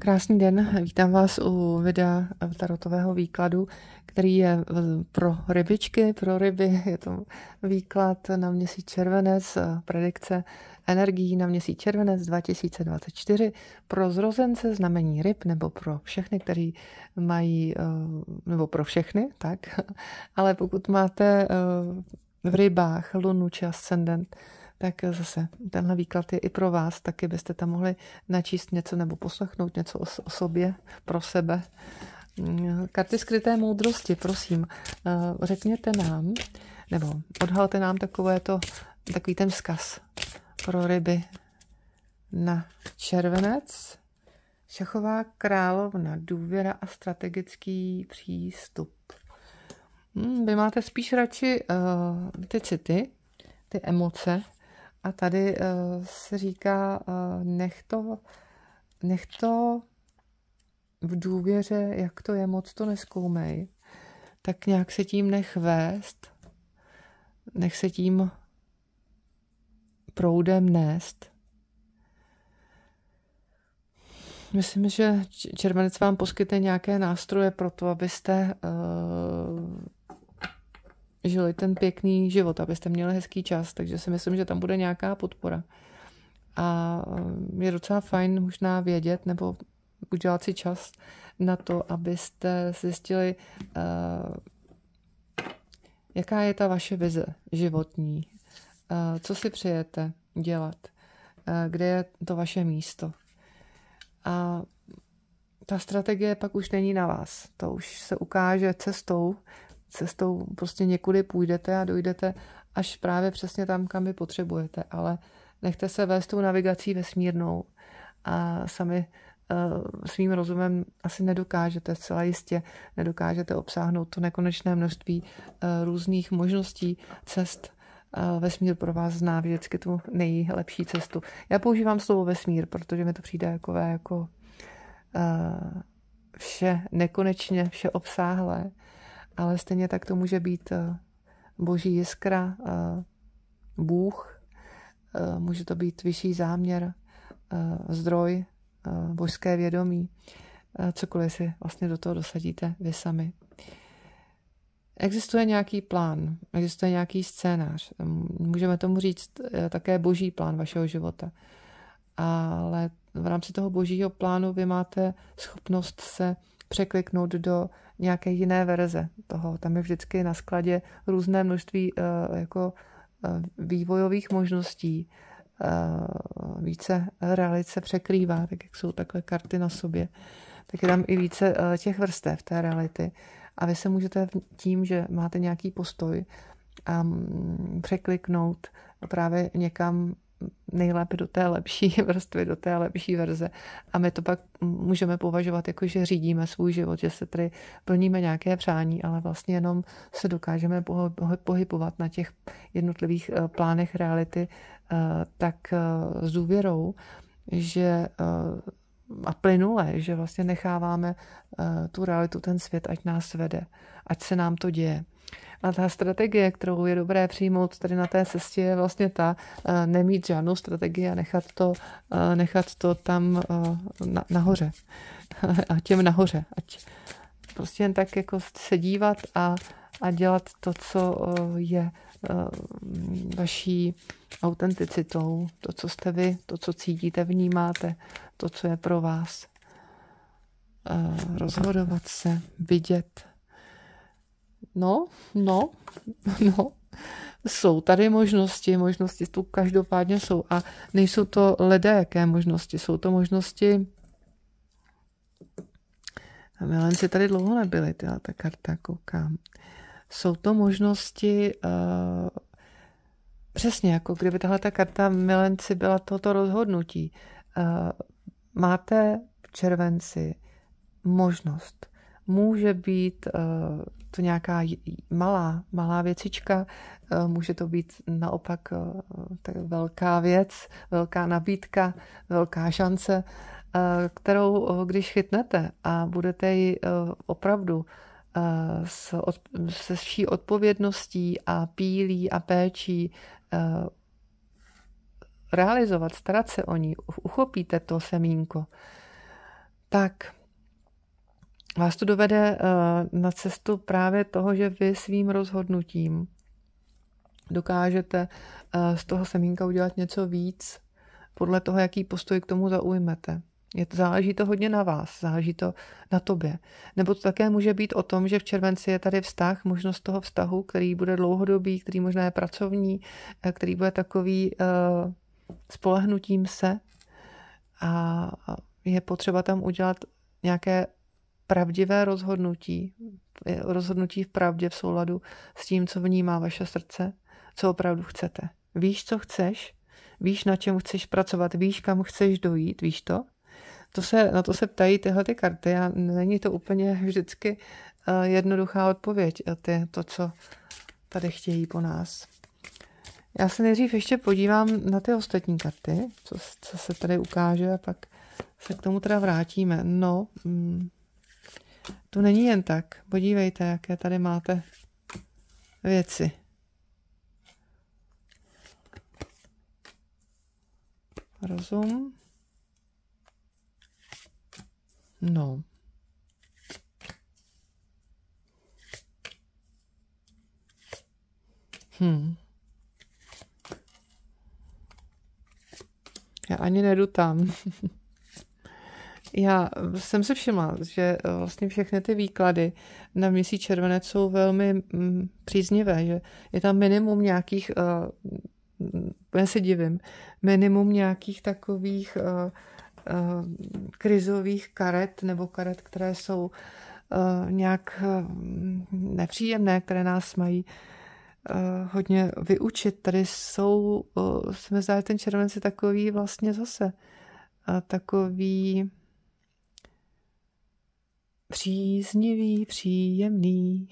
Krásný den, vítám vás u videa tarotového výkladu, který je eh, pro rybičky, pro ryby. Je to výklad na měsíc červenec, eh, predikce energií na měsíc červenec 2024 pro zrozence znamení ryb nebo pro všechny, kteří mají, eh, nebo pro všechny, tak. Ale pokud máte v rybách lunu či ascendent, tak zase tenhle výklad je i pro vás, taky byste tam mohli načíst něco nebo poslechnout něco o, sobě, pro sebe. Mm, karty skryté moudrosti, prosím, eh, řekněte nám, nebo odhalte nám takové to, takový ten vzkaz pro ryby na červenec. Šachová královna, důvěra a strategický přístup. Hmm, vy máte spíš radši uh, ty city, ty emoce, a tady uh, se říká, uh, nech, to, nech to v důvěře, jak to je, moc to neskoumej, tak nějak se tím nech vést, nech se tím proudem nést. Myslím, že červenec vám poskytne nějaké nástroje pro to, abyste uh, žili ten pěkný život, abyste měli hezký čas, takže si myslím, že tam bude nějaká podpora. A eh, je docela fajn možná vědět nebo udělat si čas na to, abyste zjistili, eh, jaká je ta vaše vize životní, eh, co si přejete dělat, kde je to vaše místo. A ta strategie pak už není na vás. To už se ukáže cestou, cestou prostě někudy půjdete a dojdete až právě přesně tam, kam vy potřebujete, ale nechte se vést tou navigací vesmírnou a sami eh, svým rozumem asi nedokážete, zcela jistě nedokážete obsáhnout to nekonečné množství eh, různých možností, cest. Eh, vesmír pro vás zná vždycky tu nejlepší cestu. Já používám slovo vesmír, protože mi to přijde jako, jako vše nekonečně, vše obsáhlé ale stejně tak to může být eh, boží jiskra, eh, Bůh, eh, může to být vyšší záměr, zdroj, božské vědomí, cokoliv si vlastně do toho dosadíte vy sami. Existuje nějaký plán, existuje nějaký scénář. Můžeme tomu říct také boží plán vašeho života. Ale v rámci toho božího plánu vy máte schopnost se překliknout do nějaké jiné verze toho. Tam je vždycky na skladě různé množství eh, jako eh, vývojových možností. Eh, více realit se překrývá, tak jak jsou takové karty na sobě. Tak je tam i více těch vrstev té reality. A vy se můžete tím, že máte nějaký postoj, a mm, překliknout právě někam nejlépe do té lepší vrstvy, do té lepší verze. A my to pak můžeme považovat jako, že řídíme svůj život, že se tady plníme nějaké přání, ale vlastně jenom se dokážeme pohybovat na těch jednotlivých eh, plánech reality eh, tak eh, s důvěrou, že a plynule, že vlastně necháváme tu realitu, ten svět, ať nás vede, ať se nám to děje. A ta strategie, kterou je dobré přijmout tady na té cestě, je vlastně ta eh, nemít žádnou strategii a nechat to, eh, nechat to tam eh, nahoře. A těm nahoře. Ať prostě jen tak jako se dívat a, a dělat to, co je vaší autenticitou, to, co jste vy, to, co cítíte, vnímáte, to, co je pro vás. Rozhodovat se, vidět, No, no, no. Jsou tady možnosti, možnosti tu každopádně jsou. A nejsou to lidé, jaké možnosti, jsou to možnosti... A milenci tady dlouho nebyli, tyhle ta karta, koukám. Jsou to možnosti... Uh, přesně, jako kdyby tahle ta karta milenci byla toto rozhodnutí. Uh, máte v červenci možnost může být eh, to nějaká malá, malá věcička, eh, může to být naopak eh, tak velká věc, velká nabídka, velká šance, kterou když chytnete a budete ji opravdu se vší odpovědností a pílí a péčí realizovat, starat se o ní, uchopíte to semínko, tak vás to dovede eh, na cestu právě toho, že vy svým rozhodnutím dokážete eh, z toho semínka udělat něco víc podle toho, jaký postoj k tomu zaujmete. Je to, záleží to hodně na vás, záleží to na tobě. Nebo to také může být o tom, že v červenci je tady vztah, možnost toho vztahu, který bude dlouhodobý, který možná je pracovní, eh, který bude takový uh, spolehnutím se a je potřeba tam udělat nějaké pravdivé rozhodnutí, eh, rozhodnutí v pravdě, v souladu s tím, co vnímá vaše srdce, co opravdu chcete. Víš, co chceš, víš, na čem chceš pracovat, víš, kam chceš dojít, víš to? to se, na to se ptají tyhle ty karty a není to úplně vždycky eh, jednoduchá odpověď, eh, ty, to, co tady chtějí po nás. Já se nejdřív ještě podívám na ty ostatní karty, co, co se tady ukáže a pak se k tomu teda vrátíme. No, mm, tu není jen tak. Podívejte, jaké tady máte věci. Rozum. No. Hm. Já ani nejdu tam. Já jsem se všimla, že eh, vlastně všechny ty výklady na měsíc červenec jsou velmi mm, příznivé, že je tam minimum nějakých, eh, mm, já se divím, minimum nějakých takových eh, krizových karet nebo karet, které jsou nějak mm, nepříjemné, které nás mají hodně vyučit. Tady jsou, jsme mi zdá, ten červenec je takový vlastně zase takový příznivý, příjemný.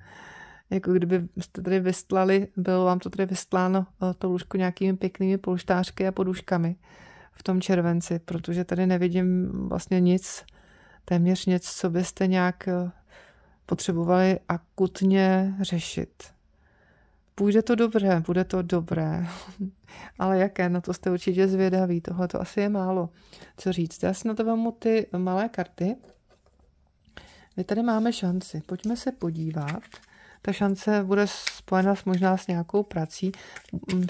jako kdyby jste tady vystlali, bylo vám to tady vystláno eh, to lůžko nějakými pěknými polštářky a poduškami v tom červenci, protože tady nevidím vlastně nic, téměř nic, co byste nějak eh, potřebovali akutně řešit. Půjde to dobré, bude to dobré, ale jaké, na to jste určitě zvědaví, tohle to asi je málo. Co říct, já si na to vám ty malé karty, my tady máme šanci, pojďme se podívat. Ta šance bude spojena s, možná s nějakou prací.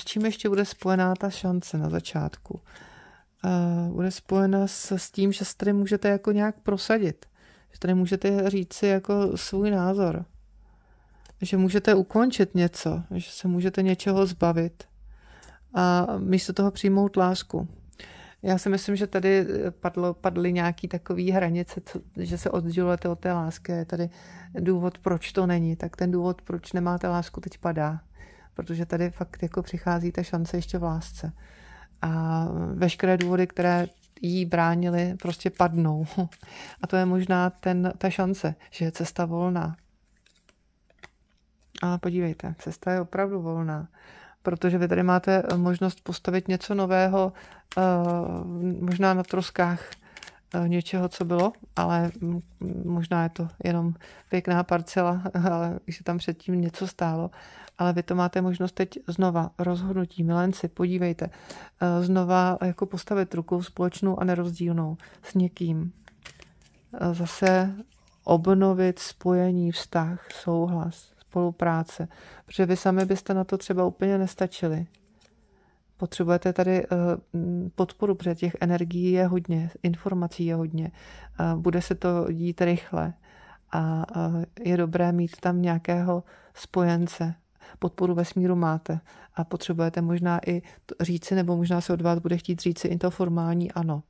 S čím ještě bude spojená ta šance na začátku? Uh, bude spojena s, s tím, že se tady můžete jako nějak prosadit. Že tady můžete říct si jako svůj názor. Že můžete ukončit něco, že se můžete něčeho zbavit a místo toho přijmout lásku. Já si myslím, že tady eh, padlo, padly nějaké takové hranice, co, že se oddělujete od té lásky. Je tady důvod, proč to není. Tak ten důvod, proč nemáte lásku, teď padá. Protože tady fakt jako přichází ta šance ještě v lásce. A veškeré důvody, které jí bránili, prostě padnou. A to je možná ten, ta šance, že je cesta volná. Ale podívejte, cesta je opravdu volná protože vy tady máte eh, možnost postavit něco nového, eh, možná na troskách eh, něčeho, co bylo, ale možná je to jenom pěkná parcela, ale už se tam předtím něco stálo. Ale vy to máte možnost teď znova rozhodnutí, milenci, podívejte, znova jako postavit ruku společnou a nerozdílnou s někým. Zase obnovit spojení, vztah, souhlas spolupráce, protože vy sami byste na to třeba úplně nestačili. Potřebujete tady eh, podporu, protože těch energií je hodně, informací je hodně, bude se to dít rychle a eh, je dobré mít tam nějakého spojence. Podporu vesmíru máte a potřebujete možná i říci, nebo možná se od vás bude chtít říci i to formální ano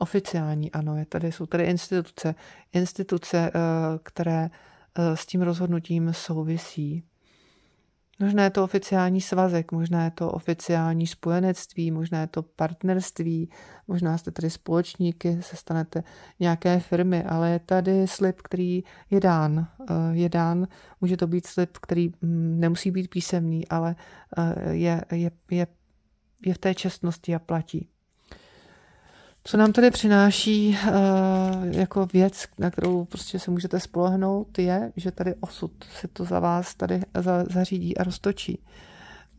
oficiální, ano, je tady, jsou tady instituce, instituce, eh, které Eh, s tím rozhodnutím souvisí. Možná je to oficiální svazek, možná je to oficiální spojenectví, možná je to partnerství, možná jste tady společníky, se stanete nějaké firmy, ale je tady slib, který je dán. Eh, je dán, může to být slib, který mm, nemusí být písemný, ale eh, je, je, je, je v té čestnosti a platí co nám tady přináší eh, jako věc, na kterou prostě se můžete spolehnout, je, že tady osud si to za vás tady za, zařídí a roztočí.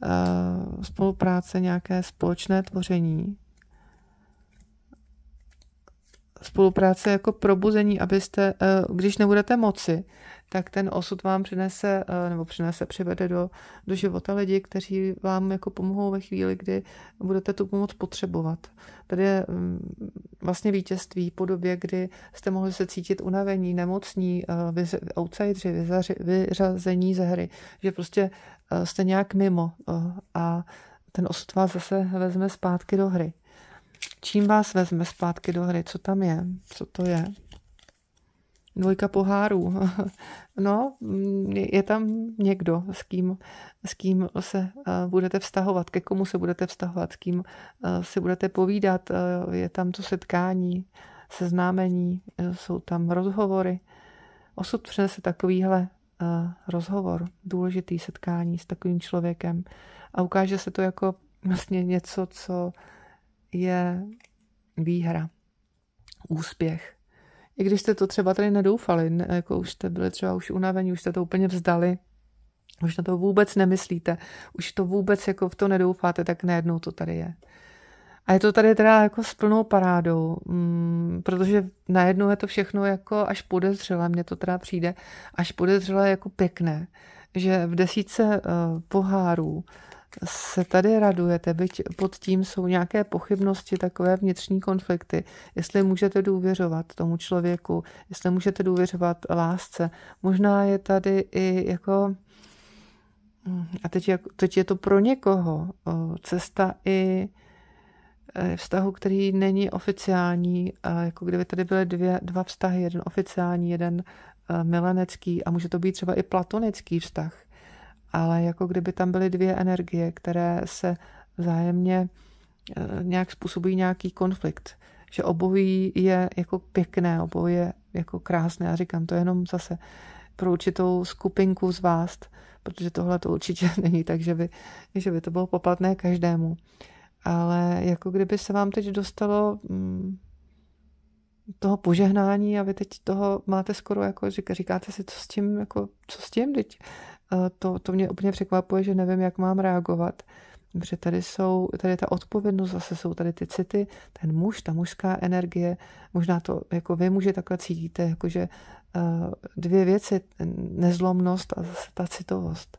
Eh, spolupráce, nějaké společné tvoření. Spolupráce jako probuzení, abyste, eh, když nebudete moci, tak ten osud vám přinese, eh, nebo přinese, přivede do, do života lidi, kteří vám jako pomohou ve chvíli, kdy budete tu pomoc potřebovat. Tady je mm, vlastně vítězství po době, kdy jste mohli se cítit unavení, nemocní, eh, outsideri, vyřazení ze hry, že prostě eh, jste nějak mimo a ten osud vás zase vezme zpátky do hry. Čím vás vezme zpátky do hry? Co tam je? Co to je? dvojka pohárů. No, mm, je tam někdo, s kým, s kým se eh, budete vztahovat, ke komu se budete vztahovat, s kým eh, si budete povídat. Eh, je tam to setkání, seznámení, jsou tam rozhovory. Osud přinese takovýhle rozhovor, důležitý setkání s takovým člověkem a ukáže se to jako vlastně něco, co je výhra, úspěch, i když jste to třeba tady nedoufali, ne, jako už jste byli třeba už unavení, už jste to úplně vzdali, už na to vůbec nemyslíte, už to vůbec jako v to nedoufáte, tak najednou to tady je. A je to tady teda jako s plnou parádou, mm, protože najednou je to všechno jako až podezřelé, mně to teda přijde, až podezřelé jako pěkné, že v desíce uh, eh, pohárů se tady radujete, byť pod tím jsou nějaké pochybnosti, takové vnitřní konflikty, jestli můžete důvěřovat tomu člověku, jestli můžete důvěřovat lásce. Možná je tady i jako, mm, a teď, je, teď je to pro někoho cesta i e, vztahu, který není oficiální, jako kdyby tady byly dvě, dva vztahy, jeden oficiální, jeden e, milenecký a může to být třeba i platonický vztah ale jako kdyby tam byly dvě energie, které se vzájemně eh, nějak způsobují nějaký konflikt. Že obojí je jako pěkné, obojí je jako krásné. Já říkám to jenom zase pro určitou skupinku z vás, protože tohle to určitě není tak, že by, že by to bylo poplatné každému. Ale jako kdyby se vám teď dostalo mm, toho požehnání a vy teď toho máte skoro jako, říkáte si, co s tím, jako, co s tím, teď to, to mě úplně překvapuje, že nevím, jak mám reagovat. Protože tady jsou, tady je ta odpovědnost, zase jsou tady ty city, ten muž, ta mužská energie, možná to jako vy muže takhle cítíte, jakože eh, dvě věci, nezlomnost a zase ta citovost.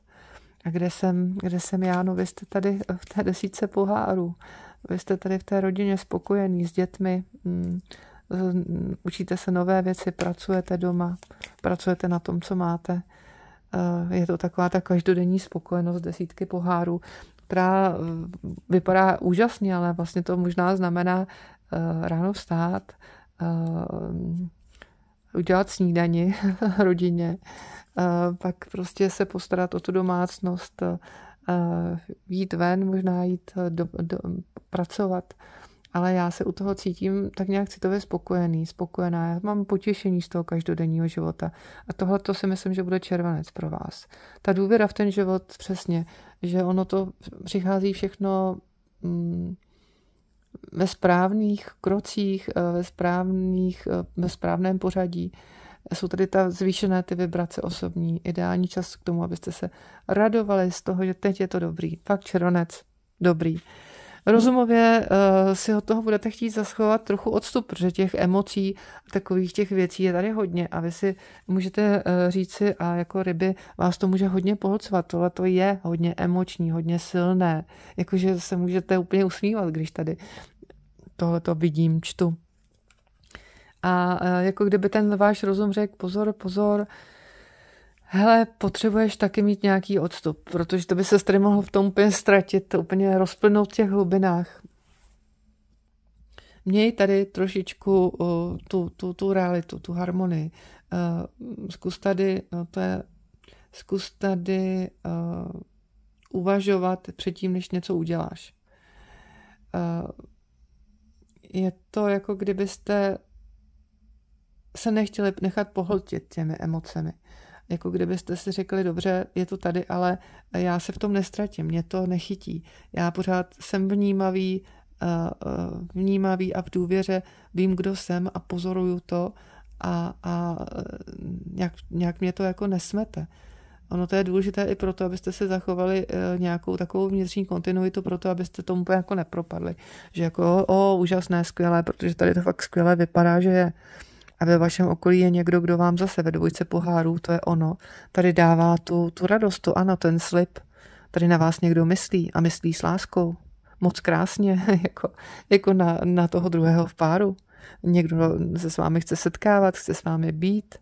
A kde jsem, kde jsem já? No vy jste tady v té desíce pohárů, vy jste tady v té rodině spokojený s dětmi, mm, mm, učíte se nové věci, pracujete doma, pracujete na tom, co máte. Eh, je to taková ta každodenní spokojenost desítky pohárů, která eh, vypadá úžasně, ale vlastně to možná znamená eh, ráno vstát, udělat snídani rodině, pak prostě se postarat o tu domácnost, jít ven, možná jít do, do, pracovat, ale já se u toho cítím tak nějak citově spokojený, spokojená. Já mám potěšení z toho každodenního života. A tohle to si myslím, že bude červenec pro vás. Ta důvěra v ten život, přesně, že ono to přichází všechno mm, ve správných krocích, eh, ve, správných, eh, ve správném pořadí jsou tady ta zvýšené ty vibrace osobní, ideální čas k tomu, abyste se radovali z toho, že teď je to dobrý. Fakt červenec, dobrý. Rozumově uh, si od toho budete chtít zaschovat trochu odstup, protože těch emocí a takových těch věcí je tady hodně a vy si můžete uh, říct si a jako ryby vás to může hodně pohlcovat, tohle to je hodně emoční, hodně silné, jakože se můžete úplně usmívat, když tady tohle to vidím, čtu. A uh, jako kdyby ten váš rozum řekl pozor, pozor, uh, hele, potřebuješ taky mít nějaký odstup, protože to by se tady mohlo v tom úplně ztratit, to úplně rozplnout v těch hlubinách. Měj tady trošičku uh, tu, tu, tu realitu, tu harmonii. Uh, zkus tady, no to je, zkus tady uh, uvažovat předtím, než něco uděláš. Uh, je to jako kdybyste se nechtěli nechat pohltit těmi emocemi. Uh, jako kdybyste si řekli, dobře, je to tady, ale já se v tom nestratím, mě to nechytí. Já pořád jsem vnímavý, eh, eh, vnímavý a v důvěře vím, kdo jsem a pozoruju to a, a eh, nějak, nějak mě to jako nesmete. Ono to je důležité i proto, abyste se zachovali nějakou takovou vnitřní kontinuitu, proto abyste tomu jako nepropadli. Že jako, o, úžasné, skvělé, protože tady to fakt skvěle vypadá, že je a ve vašem okolí je někdo, kdo vám zase ve dvojce pohárů, to je ono, tady dává tu, tu radost, tu ano, ten slib, tady na vás někdo myslí a myslí s láskou. Moc krásně, jako, jako na, na toho druhého v páru. Někdo se s vámi chce setkávat, chce s vámi být.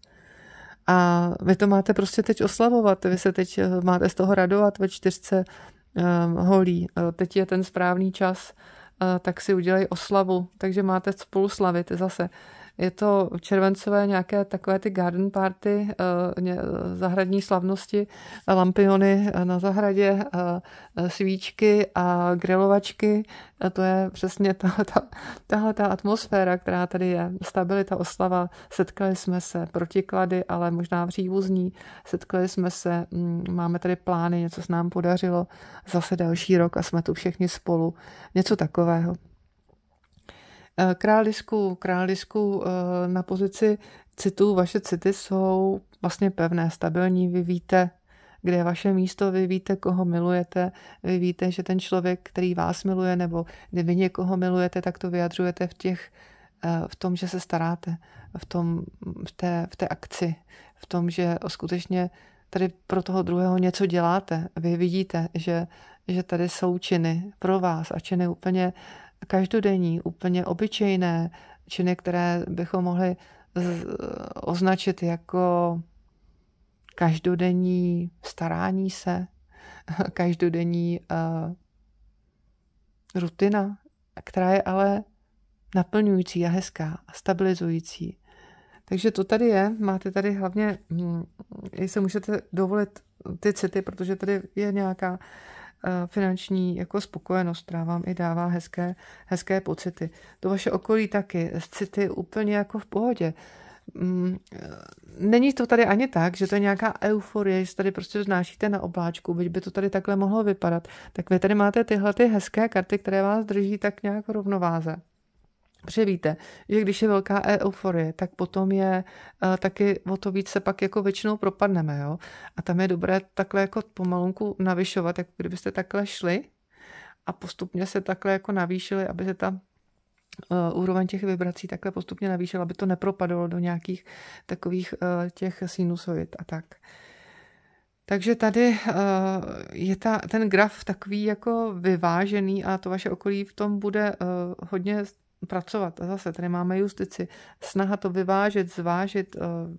A vy to máte prostě teď oslavovat, vy se teď eh, máte z toho radovat ve čtyřce um, holí. Eh, teď je ten správný čas, uh, tak si udělej oslavu. Takže máte spolu slavit zase. Je to červencové nějaké takové ty garden party, eh, eh, zahradní slavnosti, eh, lampiony na zahradě, svíčky a grilovačky. To je přesně tahle ta, tahle ta atmosféra, která tady je. Stabilita, oslava, setkali jsme se, protiklady, ale možná příbuzní, setkali jsme se, mm, máme tady plány, něco se nám podařilo, zase další rok a jsme tu všichni spolu. Něco takového. Eh, králisku, králisku eh, na pozici citů, vaše city jsou vlastně pevné, stabilní, vy víte, kde je vaše místo, vy víte, koho milujete, vy víte, že ten člověk, který vás miluje, nebo vy někoho milujete, tak to vyjadřujete v těch eh, v tom, že se staráte, v, tom, v, té, v té akci, v tom, že skutečně tady pro toho druhého něco děláte. Vy vidíte, že, že tady jsou činy pro vás a činy úplně každodenní, úplně obyčejné činy, které bychom mohli označit jako každodenní starání se, každodenní uh, rutina, která je ale naplňující a hezká a stabilizující. Takže to tady je, máte tady hlavně, hm, jestli můžete dovolit ty city, protože tady je nějaká Eh, finanční jako spokojenost, která vám i dává hezké, hezké pocity. To vaše okolí taky, s city úplně jako v pohodě. Mm, eh, není to tady ani tak, že to je nějaká euforie, že tady prostě znášíte na obláčku, byť by to tady takhle mohlo vypadat. Tak vy tady máte tyhle ty hezké karty, které vás drží tak nějak rovnováze. Protože víte, že když je velká euforie, tak potom je eh, taky o to víc se pak jako většinou propadneme. Jo? A tam je dobré takhle jako pomalunku navyšovat, jako kdybyste takhle šli a postupně se takhle jako navýšili, aby se ta Uh, úroveň těch vibrací takhle postupně navýšila, aby to nepropadlo do nějakých takových uh, těch sinusoid a tak. Takže tady uh, je ta, ten graf takový jako vyvážený a to vaše okolí v tom bude hodně pracovat. A zase tady máme justici. Snaha to vyvážet, zvážit,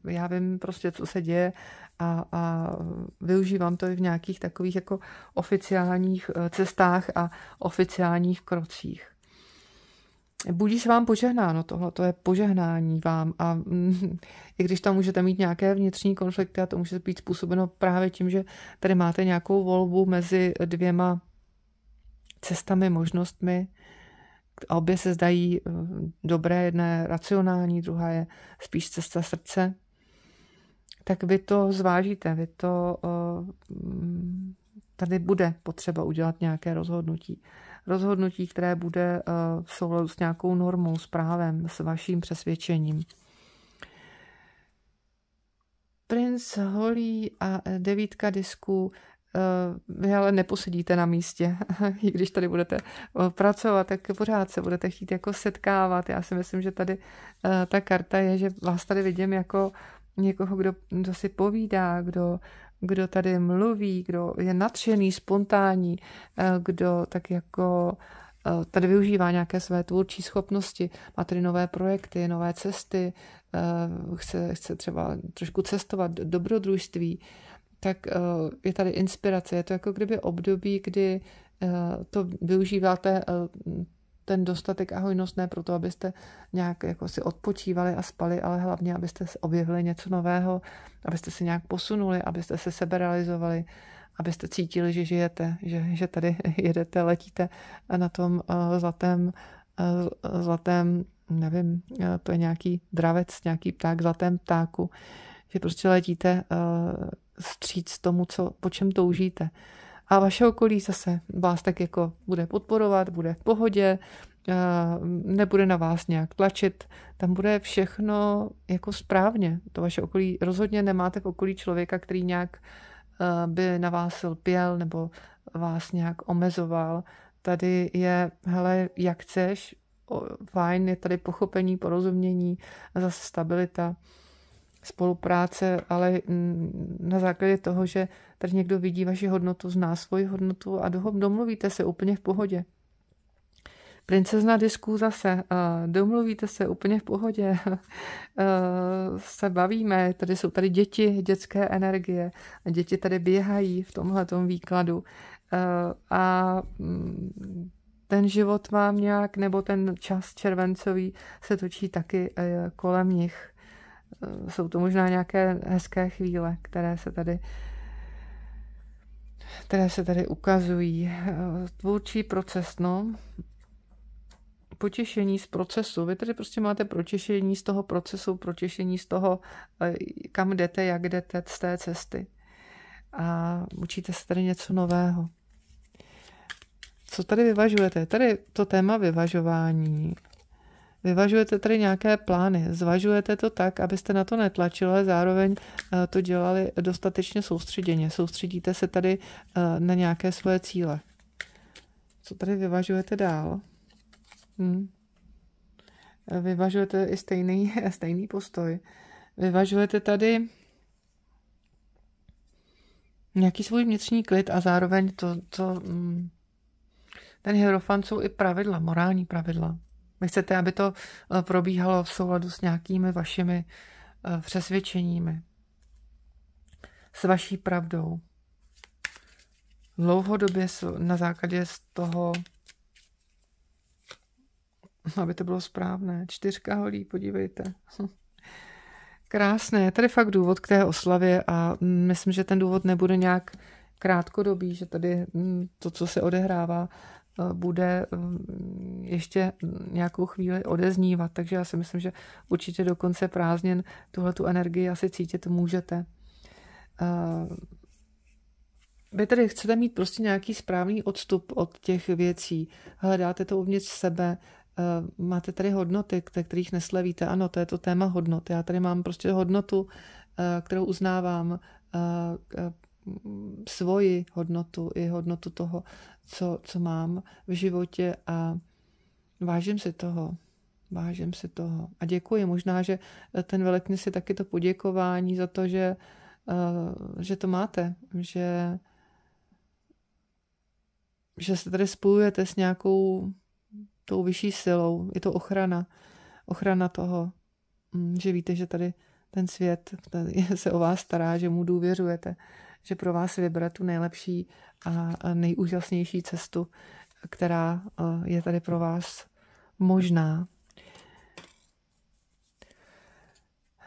eh, já vím prostě, co se děje a, a využívám to i v nějakých takových jako oficiálních eh, cestách a oficiálních krocích. Budíš vám požehnáno tohle, to je požehnání vám a mm, i když tam můžete mít nějaké vnitřní konflikty a to může být způsobeno právě tím, že tady máte nějakou volbu mezi dvěma cestami, možnostmi, a obě se zdají eh, dobré, jedna je racionální, druhá je spíš cesta srdce, tak vy to zvážíte, vy to eh, mm, tady bude potřeba udělat nějaké rozhodnutí. Rozhodnutí, které bude eh, v souladu s nějakou normou, s právem, s vaším přesvědčením. Prince Holly a devítka disku. Eh, vy ale neposedíte na místě, i když tady budete eh, pracovat, tak pořád se budete chtít jako setkávat. Já si myslím, že tady eh, ta karta je, že vás tady vidím jako někoho, kdo, kdo si povídá, kdo, kdo tady mluví, kdo je nadšený, spontánní, kdo tak jako tady využívá nějaké své tvůrčí schopnosti, má tady nové projekty, nové cesty, chce, chce třeba trošku cestovat, dobrodružství, tak eh, je tady inspirace. Je to jako kdyby období, kdy eh, to využíváte eh, ten dostatek a hojnost ne proto, abyste nějak jako si odpočívali a spali, ale hlavně, abyste objevili něco nového, abyste se nějak posunuli, abyste se seberalizovali, abyste cítili, že žijete, že, že tady jedete, letíte na tom zlatém, zlatém, nevím, to je nějaký dravec, nějaký pták, zlatém ptáku že prostě letíte uh, eh, stříc tomu, co, po čem toužíte. A vaše okolí zase vás tak jako bude podporovat, bude v pohodě, eh, nebude na vás nějak tlačit, tam bude všechno jako správně. To vaše okolí rozhodně nemáte v okolí člověka, který nějak eh, by na vás lpěl nebo vás nějak omezoval. Tady je, hele, jak chceš, fajn, je tady pochopení, porozumění, zase stabilita spolupráce, ale mm, na základě toho, že tady někdo vidí vaši hodnotu, zná svoji hodnotu a domluvíte se úplně v pohodě. Princezna disku zase, eh, domluvíte se úplně v pohodě, eh, se bavíme, tady jsou tady děti, dětské energie, děti tady běhají v tomhle výkladu eh, a mm, ten život vám nějak, nebo ten čas červencový se točí taky kolem nich. Eh, jsou to možná nějaké hezké chvíle, které se tady které se tady ukazují. Eh, tvůrčí proces, no. Potěšení z procesu. Vy tady prostě máte protěšení z toho procesu, protěšení z toho, eh, kam jdete, jak jdete z té cesty. A učíte se tady něco nového. Co tady vyvažujete? Tady to téma vyvažování Vyvažujete tady nějaké plány, zvažujete to tak, abyste na to netlačili, ale zároveň eh, to dělali dostatečně soustředěně. Soustředíte se tady eh, na nějaké svoje cíle. Co tady vyvažujete dál? Hm? Vyvažujete i stejný, stejný postoj. Vyvažujete tady nějaký svůj vnitřní klid a zároveň to, to hm, ten hierofant jsou i pravidla, morální pravidla. Vy chcete, aby to eh, probíhalo v souladu s nějakými vašimi eh, přesvědčeními, s vaší pravdou. Dlouhodobě na základě z toho, aby to bylo správné. Čtyřka holí, podívejte. Krásné, je tady fakt důvod k té oslavě a myslím, že ten důvod nebude nějak krátkodobý, že tady hm, to, co se odehrává, Eh, bude mm, ještě nějakou chvíli odeznívat. Takže já si myslím, že určitě do konce prázdnin tuhle tu energii asi cítit můžete. Eh, vy tedy chcete mít prostě nějaký správný odstup od těch věcí, hledáte to uvnitř sebe, eh, máte tady hodnoty, kterých neslevíte. Ano, to je to téma hodnot. Já tady mám prostě hodnotu, kterou uznávám, svoji hodnotu i hodnotu toho, co, co mám v životě a vážím si toho. Vážím si toho. A děkuji. Možná, že ten velekněz si taky to poděkování za to, že, eh, že to máte, že, že se tady spojujete s nějakou tou vyšší silou. Je to ochrana. Ochrana toho, hm, že víte, že tady ten svět se o vás stará, že mu důvěřujete, že pro vás vybere tu nejlepší a nejúžasnější cestu, která e, je tady pro vás možná.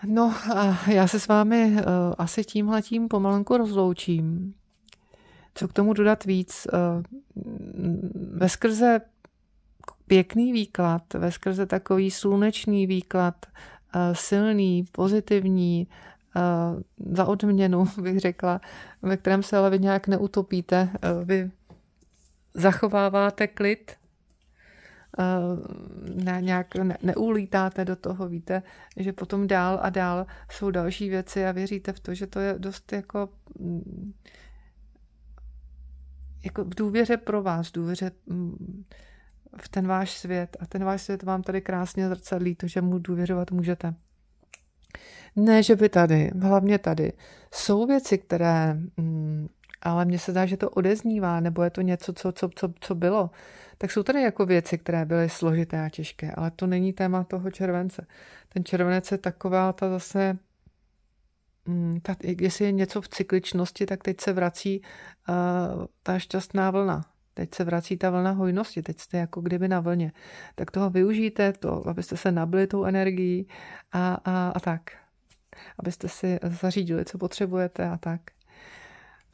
No a já se s vámi e, asi tímhletím pomalenku rozloučím. Co k tomu dodat víc? E, veskrze pěkný výklad, veskrze takový slunečný výklad, silný, pozitivní, za odměnu, bych řekla, ve kterém se ale vy nějak neutopíte. Vy zachováváte klid, ne, nějak ne, neulítáte do toho, víte, že potom dál a dál jsou další věci a věříte v to, že to je dost jako mm, jako v důvěře pro vás, v důvěře mm, v ten váš svět a ten váš svět vám tady krásně zrcadlí to, že mu důvěřovat můžete. Ne, že by tady, hlavně tady. Jsou věci, které, mm, ale mně se zdá, že to odeznívá, nebo je to něco, co, co, co, co bylo. Tak jsou tady jako věci, které byly složité a těžké, ale to není téma toho července. Ten červenec je taková ta zase mm, ta, jestli je něco v cykličnosti, tak teď se vrací uh, ta šťastná vlna. Teď se vrací ta vlna hojnosti, teď jste jako kdyby na vlně. Tak toho využijte, to, abyste se nabili tou energií a, a, a tak. Abyste si zařídili, co potřebujete a tak.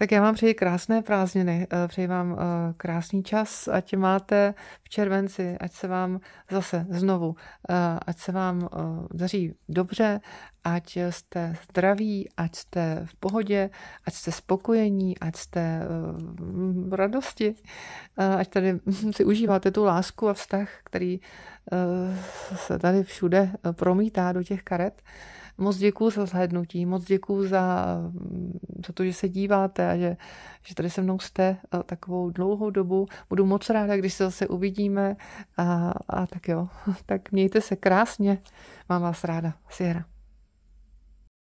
Tak já vám přeji krásné prázdniny, eh, přeji vám eh, krásný čas, ať máte v červenci, ať se vám zase znovu, eh, ať se vám daří dobře, ať jste zdraví, ať jste v pohodě, ať jste spokojení, ať jste v radosti, ať tady si užíváte tu lásku a vztah, který se tady všude promítá do těch karet. Moc děkuji za zhlédnutí, moc děkuji za, mm, za to, že se díváte a že, že tady se mnou jste e, takovou dlouhou dobu. Budu moc ráda, když se zase uvidíme a, a tak jo. Tak mějte se krásně. Mám vás ráda. Sierra.